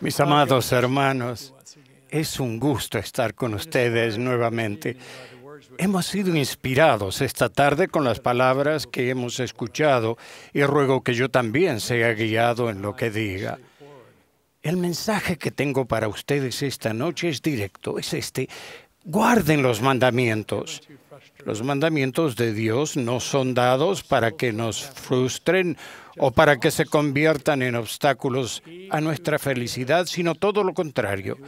Mis amados hermanos, es un gusto estar con ustedes nuevamente. Hemos sido inspirados esta tarde con las palabras que hemos escuchado y ruego que yo también sea guiado en lo que diga. El mensaje que tengo para ustedes esta noche es directo, es este guarden los mandamientos. Los mandamientos de Dios no son dados para que nos frustren o para que se conviertan en obstáculos a nuestra felicidad, sino todo lo contrario.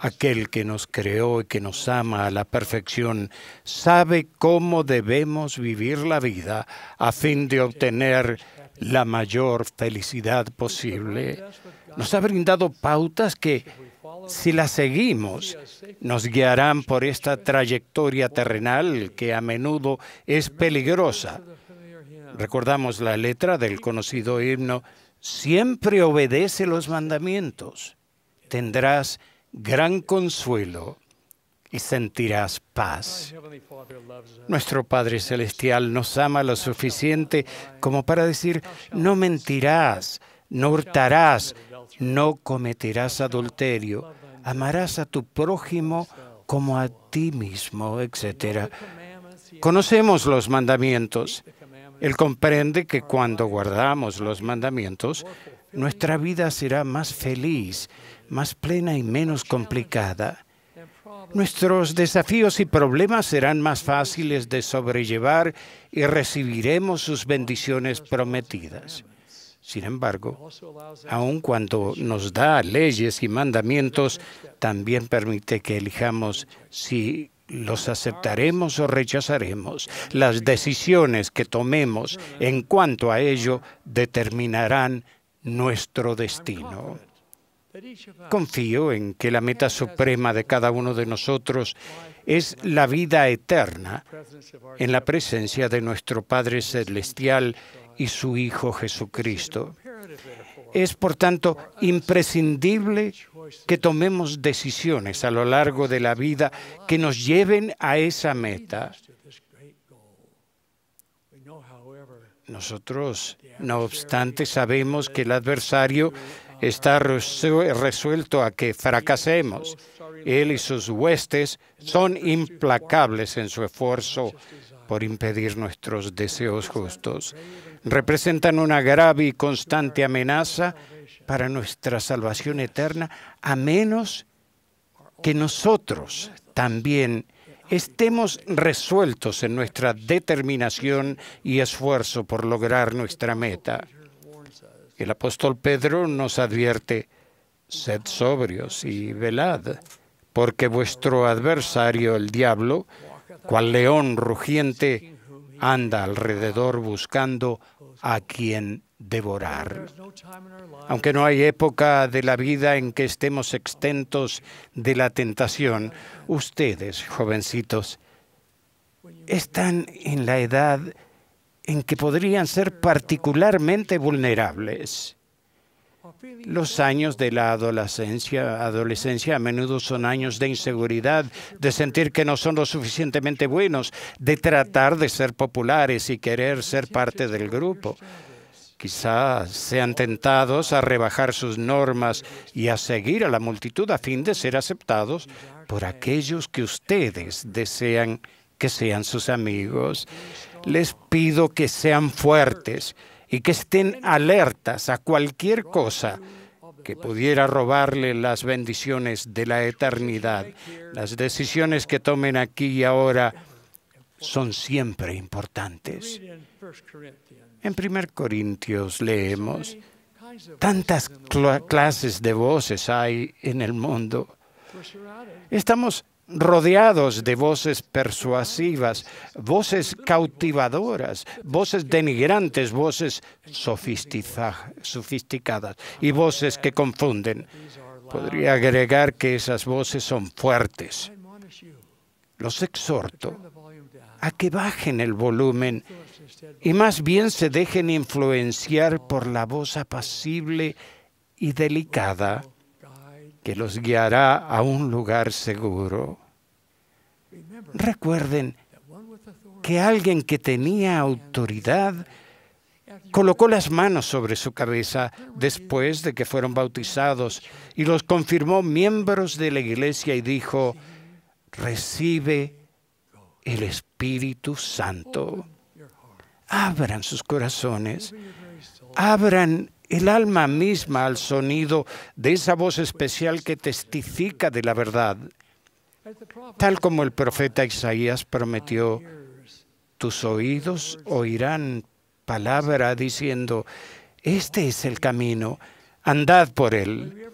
Aquel que nos creó y que nos ama a la perfección sabe cómo debemos vivir la vida a fin de obtener la mayor felicidad posible. Nos ha brindado pautas que si la seguimos, nos guiarán por esta trayectoria terrenal que a menudo es peligrosa. Recordamos la letra del conocido himno, siempre obedece los mandamientos, tendrás gran consuelo y sentirás paz. Nuestro Padre Celestial nos ama lo suficiente como para decir, no mentirás, no hurtarás, no cometerás adulterio, amarás a tu prójimo como a ti mismo, etc. Conocemos los mandamientos. Él comprende que cuando guardamos los mandamientos, nuestra vida será más feliz, más plena y menos complicada. Nuestros desafíos y problemas serán más fáciles de sobrellevar y recibiremos sus bendiciones prometidas. Sin embargo, aun cuando nos da leyes y mandamientos, también permite que elijamos si los aceptaremos o rechazaremos. Las decisiones que tomemos en cuanto a ello determinarán nuestro destino. Confío en que la meta suprema de cada uno de nosotros es la vida eterna en la presencia de nuestro Padre Celestial y su Hijo Jesucristo. Es, por tanto, imprescindible que tomemos decisiones a lo largo de la vida que nos lleven a esa meta. Nosotros, no obstante, sabemos que el adversario está resuelto a que fracasemos. Él y sus huestes son implacables en su esfuerzo por impedir nuestros deseos justos. Representan una grave y constante amenaza para nuestra salvación eterna, a menos que nosotros también estemos resueltos en nuestra determinación y esfuerzo por lograr nuestra meta. El apóstol Pedro nos advierte, sed sobrios y velad, porque vuestro adversario, el diablo, cual león rugiente, anda alrededor buscando a quien devorar. Aunque no hay época de la vida en que estemos extentos de la tentación, ustedes, jovencitos, están en la edad en que podrían ser particularmente vulnerables. Los años de la adolescencia, a menudo son años de inseguridad, de sentir que no son lo suficientemente buenos, de tratar de ser populares y querer ser parte del grupo. Quizás sean tentados a rebajar sus normas y a seguir a la multitud a fin de ser aceptados por aquellos que ustedes desean que sean sus amigos. Les pido que sean fuertes y que estén alertas a cualquier cosa que pudiera robarle las bendiciones de la eternidad. Las decisiones que tomen aquí y ahora son siempre importantes. En 1 Corintios leemos, tantas clases de voces hay en el mundo. Estamos rodeados de voces persuasivas, voces cautivadoras, voces denigrantes, voces sofisticadas y voces que confunden. Podría agregar que esas voces son fuertes. Los exhorto a que bajen el volumen y más bien se dejen influenciar por la voz apacible y delicada que los guiará a un lugar seguro. Recuerden que alguien que tenía autoridad colocó las manos sobre su cabeza después de que fueron bautizados y los confirmó miembros de la iglesia y dijo, recibe el Espíritu Santo. Abran sus corazones, abran el alma misma al sonido de esa voz especial que testifica de la verdad, tal como el profeta Isaías prometió, tus oídos oirán palabra diciendo, este es el camino, andad por él.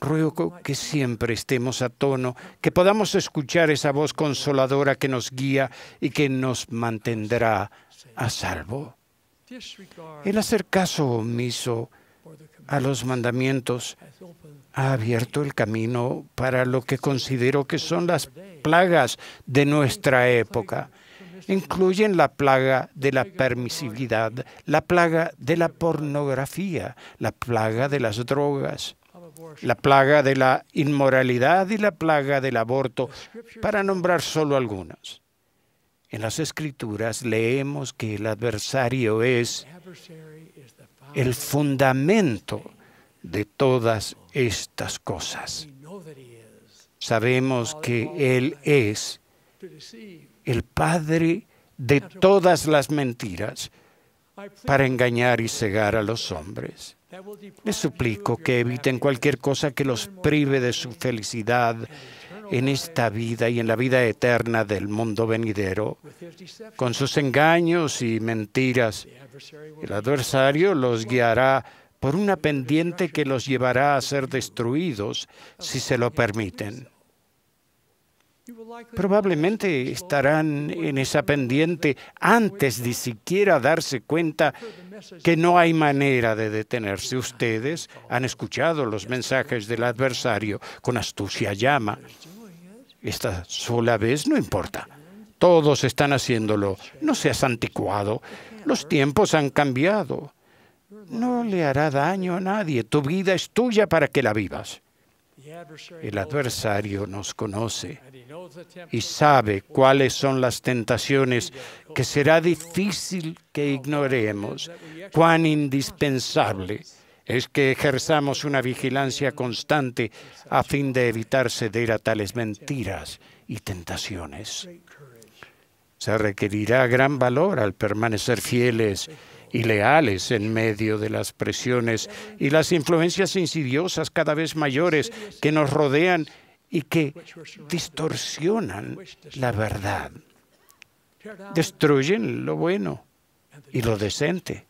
Ruego que siempre estemos a tono, que podamos escuchar esa voz consoladora que nos guía y que nos mantendrá a salvo. El hacer caso omiso a los mandamientos ha abierto el camino para lo que considero que son las plagas de nuestra época. Incluyen la plaga de la permisividad, la plaga de la pornografía, la plaga de las drogas, la plaga de la inmoralidad y la plaga del aborto, para nombrar solo algunas. En las escrituras leemos que el adversario es el fundamento de todas estas cosas. Sabemos que Él es el Padre de todas las mentiras para engañar y cegar a los hombres. Les suplico que eviten cualquier cosa que los prive de su felicidad en esta vida y en la vida eterna del mundo venidero, con sus engaños y mentiras. El adversario los guiará por una pendiente que los llevará a ser destruidos si se lo permiten probablemente estarán en esa pendiente antes de siquiera darse cuenta que no hay manera de detenerse. Ustedes han escuchado los mensajes del adversario con astucia llama. Esta sola vez no importa. Todos están haciéndolo. No seas anticuado. Los tiempos han cambiado. No le hará daño a nadie. Tu vida es tuya para que la vivas. El adversario nos conoce y sabe cuáles son las tentaciones que será difícil que ignoremos, cuán indispensable es que ejerzamos una vigilancia constante a fin de evitar ceder a tales mentiras y tentaciones. Se requerirá gran valor al permanecer fieles y leales en medio de las presiones y las influencias insidiosas cada vez mayores que nos rodean y que distorsionan la verdad. Destruyen lo bueno y lo decente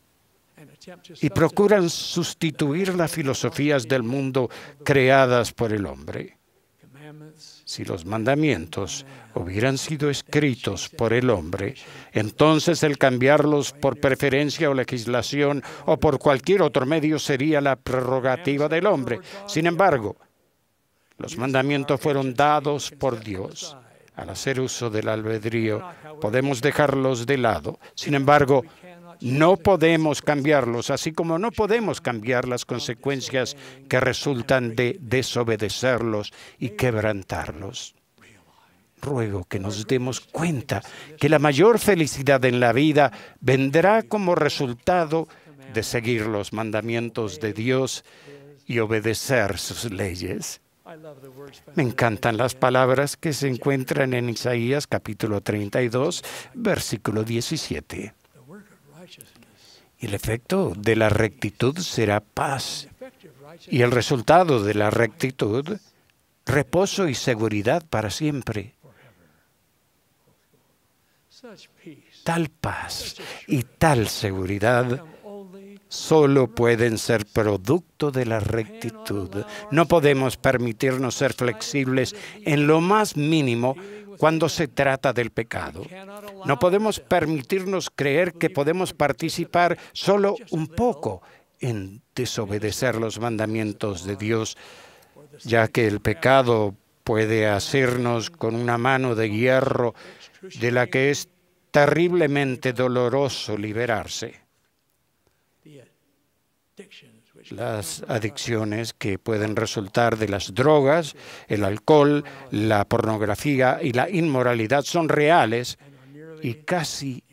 y procuran sustituir las filosofías del mundo creadas por el hombre. Si los mandamientos hubieran sido escritos por el hombre, entonces el cambiarlos por preferencia o legislación o por cualquier otro medio sería la prerrogativa del hombre. Sin embargo, los mandamientos fueron dados por Dios. Al hacer uso del albedrío, podemos dejarlos de lado. Sin embargo, no podemos cambiarlos, así como no podemos cambiar las consecuencias que resultan de desobedecerlos y quebrantarlos. Ruego que nos demos cuenta que la mayor felicidad en la vida vendrá como resultado de seguir los mandamientos de Dios y obedecer sus leyes. Me encantan las palabras que se encuentran en Isaías capítulo 32, versículo 17. Y el efecto de la rectitud será paz. Y el resultado de la rectitud, reposo y seguridad para siempre. Tal paz y tal seguridad solo pueden ser producto de la rectitud. No podemos permitirnos ser flexibles en lo más mínimo cuando se trata del pecado. No podemos permitirnos creer que podemos participar solo un poco en desobedecer los mandamientos de Dios, ya que el pecado puede hacernos con una mano de hierro de la que es terriblemente doloroso liberarse las adicciones que pueden resultar de las drogas, el alcohol, la pornografía y la inmoralidad son reales y casi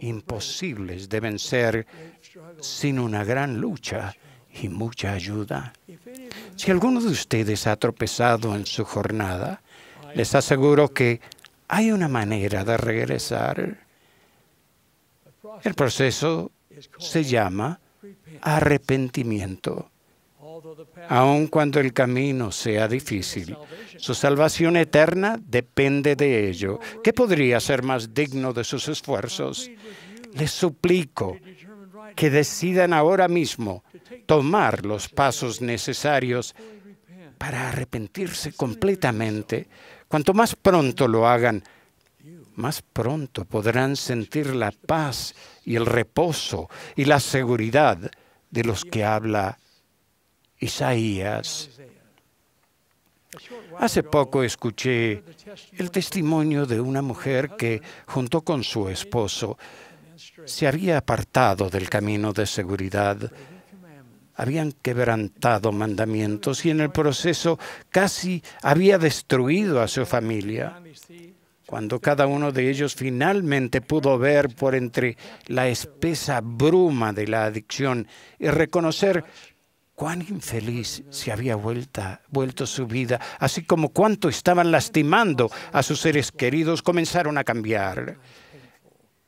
imposibles deben ser sin una gran lucha y mucha ayuda. Si alguno de ustedes ha tropezado en su jornada, les aseguro que hay una manera de regresar. El proceso se llama arrepentimiento. Aun cuando el camino sea difícil, su salvación eterna depende de ello. ¿Qué podría ser más digno de sus esfuerzos? Les suplico que decidan ahora mismo tomar los pasos necesarios para arrepentirse completamente. Cuanto más pronto lo hagan, más pronto podrán sentir la paz y el reposo y la seguridad de los que habla Isaías. Hace poco escuché el testimonio de una mujer que, junto con su esposo, se había apartado del camino de seguridad. Habían quebrantado mandamientos y en el proceso casi había destruido a su familia cuando cada uno de ellos finalmente pudo ver por entre la espesa bruma de la adicción y reconocer cuán infeliz se había vuelto su vida, así como cuánto estaban lastimando a sus seres queridos, comenzaron a cambiar.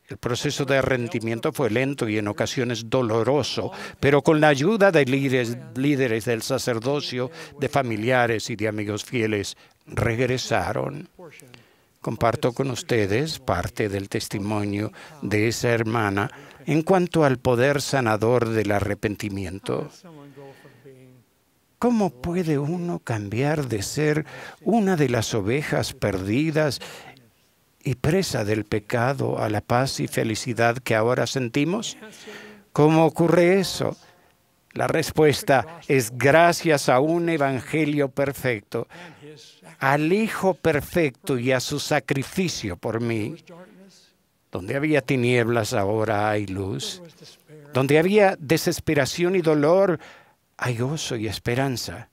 El proceso de rendimiento fue lento y en ocasiones doloroso, pero con la ayuda de líderes del sacerdocio, de familiares y de amigos fieles, regresaron comparto con ustedes parte del testimonio de esa hermana en cuanto al poder sanador del arrepentimiento. ¿Cómo puede uno cambiar de ser una de las ovejas perdidas y presa del pecado a la paz y felicidad que ahora sentimos? ¿Cómo ocurre eso? La respuesta es gracias a un evangelio perfecto al Hijo perfecto y a su sacrificio por mí. Donde había tinieblas, ahora hay luz. Donde había desesperación y dolor, hay gozo y esperanza.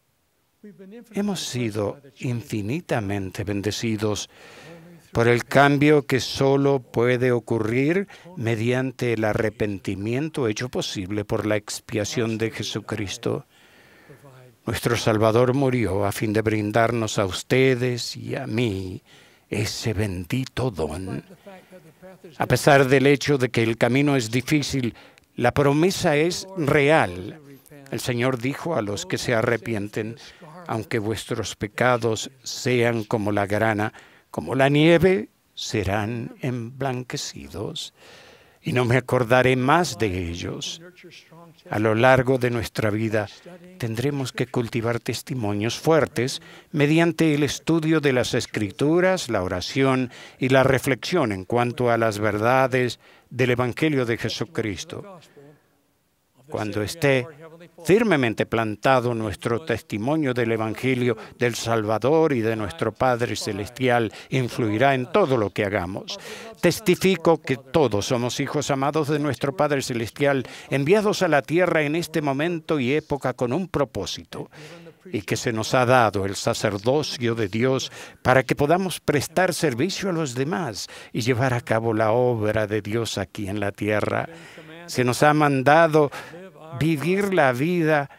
Hemos sido infinitamente bendecidos por el cambio que solo puede ocurrir mediante el arrepentimiento hecho posible por la expiación de Jesucristo. Nuestro Salvador murió a fin de brindarnos a ustedes y a mí ese bendito don. A pesar del hecho de que el camino es difícil, la promesa es real. El Señor dijo a los que se arrepienten, aunque vuestros pecados sean como la grana, como la nieve, serán emblanquecidos y no me acordaré más de ellos. A lo largo de nuestra vida tendremos que cultivar testimonios fuertes mediante el estudio de las escrituras, la oración y la reflexión en cuanto a las verdades del Evangelio de Jesucristo cuando esté firmemente plantado nuestro testimonio del Evangelio del Salvador y de nuestro Padre Celestial, influirá en todo lo que hagamos. Testifico que todos somos hijos amados de nuestro Padre Celestial, enviados a la tierra en este momento y época con un propósito y que se nos ha dado el sacerdocio de Dios para que podamos prestar servicio a los demás y llevar a cabo la obra de Dios aquí en la tierra. Se nos ha mandado vivir la vida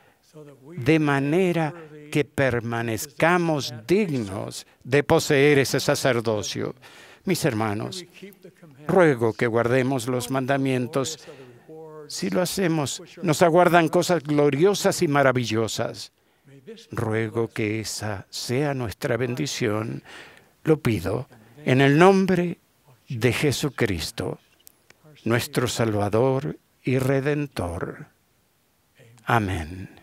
de manera que permanezcamos dignos de poseer ese sacerdocio. Mis hermanos, ruego que guardemos los mandamientos. Si lo hacemos, nos aguardan cosas gloriosas y maravillosas. Ruego que esa sea nuestra bendición. Lo pido en el nombre de Jesucristo, nuestro Salvador y Redentor. Amen.